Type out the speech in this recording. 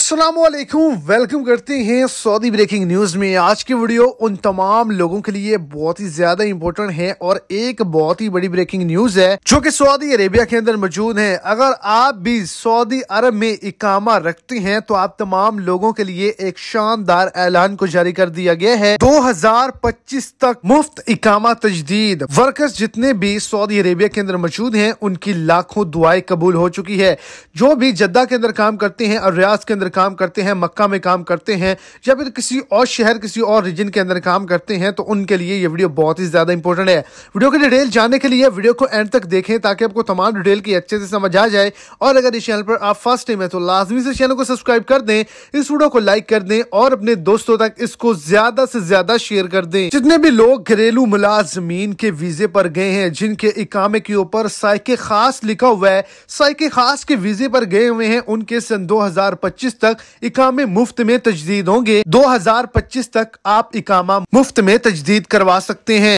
अस्सलाम वेलकम करते हैं सऊदी ब्रेकिंग न्यूज़ में आज की वीडियो उन तमाम लोगों के लिए बहुत ही ज्यादा इम्पोर्टेंट है और एक बहुत ही बड़ी ब्रेकिंग न्यूज़ है जो कि सऊदी अरेबिया के अंदर मौजूद है अगर आप भी सऊदी अरब में इकामा रखते हैं तो आप तमाम लोगों के लिए एक शानदार ऐलान को जारी कर दिया गया है दो तक मुफ्त इकामा तजदीद वर्कर्स जितने भी सऊदी अरेबिया के अंदर मौजूद है उनकी लाखों दुआएं कबूल हो चुकी है जो भी जद्दा के अंदर काम करते हैं और रियाज के अंदर काम करते हैं मक्का में काम करते हैं या फिर किसी और शहर किसी और रीजन के अंदर काम करते हैं तो उनके लिए ये वीडियो बहुत ही ज़्यादा इंपॉर्टेंट है वीडियो की डिटेल जानने के लिए वीडियो को एंड तक देखें ताकि आपको तमाम डिटेल की अच्छे से समझ आ जाए और अगर इस चैनल पर आप फर्स्ट टाइम है तो लाजमी से चैनल को सब्सक्राइब कर दें इस वीडियो को लाइक कर दें और अपने दोस्तों तक इसको ज़्यादा से ज़्यादा शेयर कर दें जितने भी लोग घरेलू मुलाजमीन के वीज़े पर गए हैं जिनके इकामे के ऊपर साइके खास लिखा हुआ है साइके खास के वीज़े पर गए हुए हैं उनके सन दो तक इकामे मुफ्त में तजदीद होंगे 2025 तक आप इकामा मुफ्त में तजदीद करवा सकते हैं